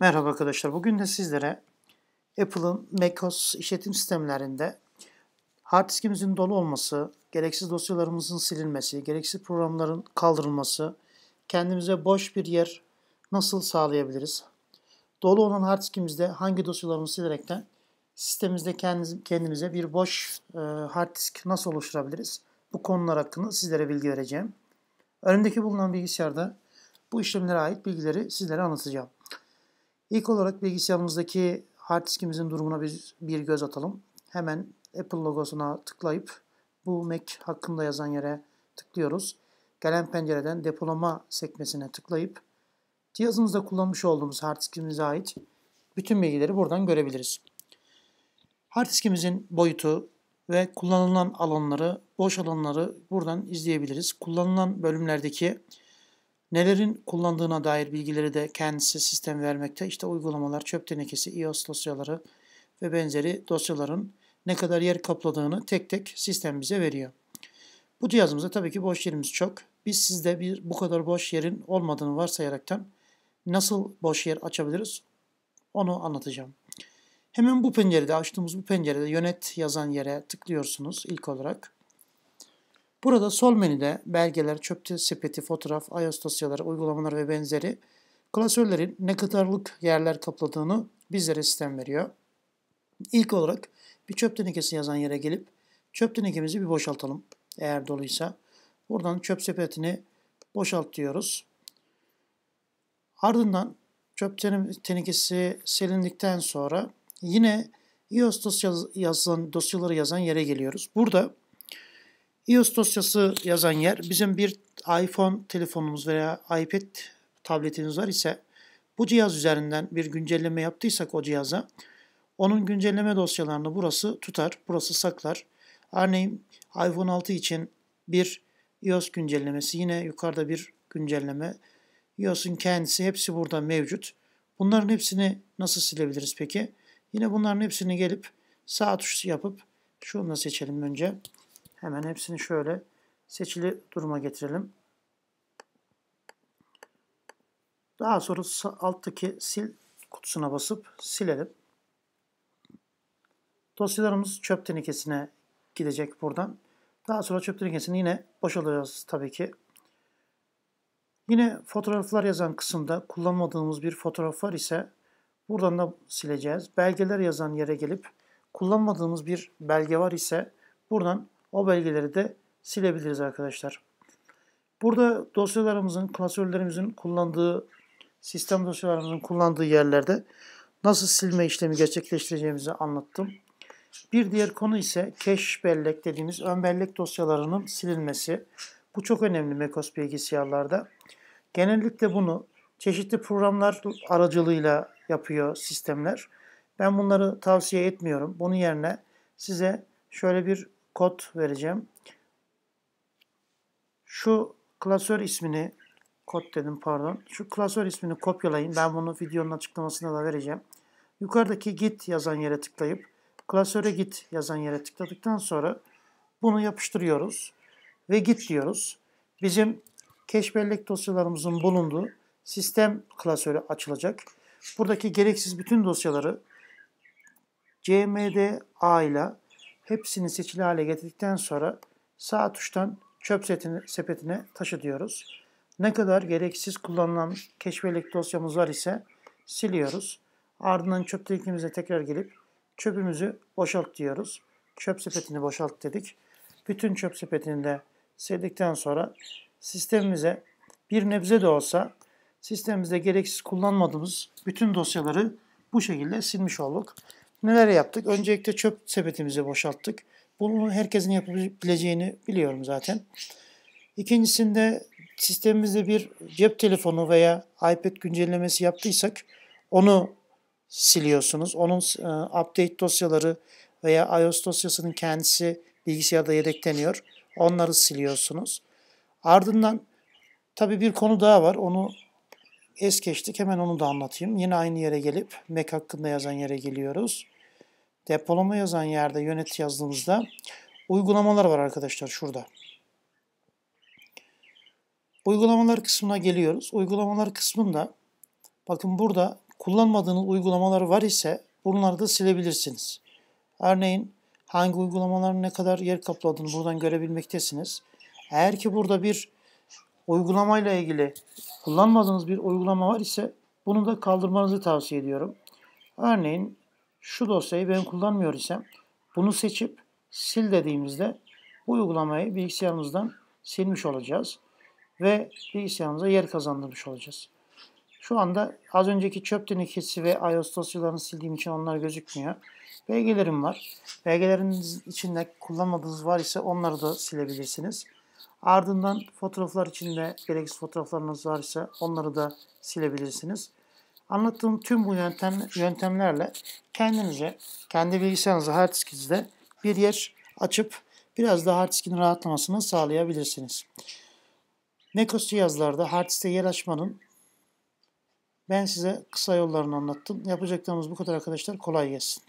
Merhaba arkadaşlar. Bugün de sizlere Apple'ın macOS işletim sistemlerinde hard diskimizin dolu olması, gereksiz dosyalarımızın silinmesi, gereksiz programların kaldırılması, kendimize boş bir yer nasıl sağlayabiliriz? Dolu olan hard diskimizde hangi dosyalarımızı silerekten sistemimizde kendimize bir boş e, hard disk nasıl oluşturabiliriz? Bu konular hakkında sizlere bilgi vereceğim. Önümdeki bulunan bilgisayarda bu işlemlere ait bilgileri sizlere anlatacağım. İlk olarak bilgisayarımızdaki hard diskimizin durumuna bir, bir göz atalım. Hemen Apple logosuna tıklayıp bu Mac hakkında yazan yere tıklıyoruz. Gelen pencereden depolama sekmesine tıklayıp cihazımızda kullanmış olduğumuz hard diskimize ait bütün bilgileri buradan görebiliriz. Hard diskimizin boyutu ve kullanılan alanları, boş alanları buradan izleyebiliriz. Kullanılan bölümlerdeki Nelerin kullandığına dair bilgileri de kendisi sistem vermekte. İşte uygulamalar, çöp tenekesi, iOS dosyaları ve benzeri dosyaların ne kadar yer kapladığını tek tek sistem bize veriyor. Bu cihazımızda tabii ki boş yerimiz çok. Biz sizde bir bu kadar boş yerin olmadığını varsayaraktan nasıl boş yer açabiliriz onu anlatacağım. Hemen bu pencerede açtığımız bu pencerede yönet yazan yere tıklıyorsunuz ilk olarak. Burada sol menüde belgeler, çöp sepeti, fotoğraf, iOS dosyaları, uygulamalar ve benzeri klasörlerin ne kadarlık yerler kapladığını bizlere sistem veriyor. İlk olarak bir çöp tenekesi yazan yere gelip çöp tenekemizi bir boşaltalım eğer doluysa. Buradan çöp sepetini boşalt diyoruz. Ardından çöp tenekesi silindikten sonra yine iOS dosya yazan, dosyaları yazan yere geliyoruz. Burada iOS dosyası yazan yer bizim bir iPhone telefonumuz veya iPad tabletimiz var ise bu cihaz üzerinden bir güncelleme yaptıysak o cihaza onun güncelleme dosyalarını burası tutar, burası saklar. Örneğin iPhone 6 için bir iOS güncellemesi, yine yukarıda bir güncelleme. iOS'un kendisi hepsi burada mevcut. Bunların hepsini nasıl silebiliriz peki? Yine bunların hepsini gelip sağ tuş yapıp şunu da seçelim önce. Hemen hepsini şöyle seçili duruma getirelim. Daha sonra alttaki sil kutusuna basıp silelim. Dosyalarımız çöp tenekesine gidecek buradan. Daha sonra çöp tenekesini yine boşalacağız tabii ki. Yine fotoğraflar yazan kısımda kullanmadığımız bir fotoğraf var ise buradan da sileceğiz. Belgeler yazan yere gelip kullanmadığımız bir belge var ise buradan o belgeleri de silebiliriz arkadaşlar. Burada dosyalarımızın, klasörlerimizin kullandığı, sistem dosyalarımızın kullandığı yerlerde nasıl silme işlemi gerçekleştireceğimizi anlattım. Bir diğer konu ise cache bellek dediğimiz ön bellek dosyalarının silinmesi. Bu çok önemli macOS bilgisayarlarda. Genellikle bunu çeşitli programlar aracılığıyla yapıyor sistemler. Ben bunları tavsiye etmiyorum. Bunun yerine size şöyle bir kod vereceğim. Şu klasör ismini kod dedim pardon. Şu klasör ismini kopyalayın. Ben bunu videonun açıklamasında da vereceğim. Yukarıdaki git yazan yere tıklayıp klasöre git yazan yere tıkladıktan sonra bunu yapıştırıyoruz ve git diyoruz. Bizim cache bellek dosyalarımızın bulunduğu sistem klasörü açılacak. Buradaki gereksiz bütün dosyaları CMD A ile Hepsini seçili hale getirdikten sonra sağ tuştan çöp setini, sepetine taşı diyoruz. Ne kadar gereksiz kullanılan keşfelik dosyamız var ise siliyoruz. Ardından çöp delikimize tekrar gelip çöpümüzü boşalt diyoruz. Çöp sepetini boşalt dedik. Bütün çöp sepetini de sildikten sonra sistemimize bir nebze de olsa sistemimizde gereksiz kullanmadığımız bütün dosyaları bu şekilde silmiş olduk. Neler yaptık? Öncelikle çöp sepetimizi boşalttık. Bunu herkesin yapabileceğini biliyorum zaten. İkincisinde sistemimizde bir cep telefonu veya iPad güncellemesi yaptıysak onu siliyorsunuz. Onun e, update dosyaları veya iOS dosyasının kendisi bilgisayarda yedekleniyor. Onları siliyorsunuz. Ardından tabii bir konu daha var. Onu es geçtik hemen onu da anlatayım. Yine aynı yere gelip Mac hakkında yazan yere geliyoruz. Depolama yazan yerde yönet yazdığımızda uygulamalar var arkadaşlar şurada. Uygulamalar kısmına geliyoruz. Uygulamalar kısmında bakın burada kullanmadığınız uygulamalar var ise bunları da silebilirsiniz. Örneğin hangi uygulamaların ne kadar yer kapladığını buradan görebilmektesiniz. Eğer ki burada bir uygulamayla ilgili kullanmadığınız bir uygulama var ise bunu da kaldırmanızı tavsiye ediyorum. Örneğin şu dosyayı ben kullanmıyor isem bunu seçip sil dediğimizde bu uygulamayı bilgisayarımızdan silmiş olacağız ve bilgisayarımıza yer kazandırmış olacağız. Şu anda az önceki çöp tenekesi ve iOS dosyalarını sildiğim için onlar gözükmüyor. Belgelerim var. Belgeleriniz içinde kullanmadığınız var ise onları da silebilirsiniz. Ardından fotoğraflar içinde gereksiz fotoğraflarınız varsa onları da silebilirsiniz. Anlattığım tüm bu yöntem, yöntemlerle kendinize, kendi bilgisayarınıza hardiskizde bir yer açıp biraz daha hardiskin rahatlamasını sağlayabilirsiniz. Nekros cihazlarda hardiskte yer açmanın ben size kısa yollarını anlattım. Yapacaklarımız bu kadar arkadaşlar. Kolay gelsin.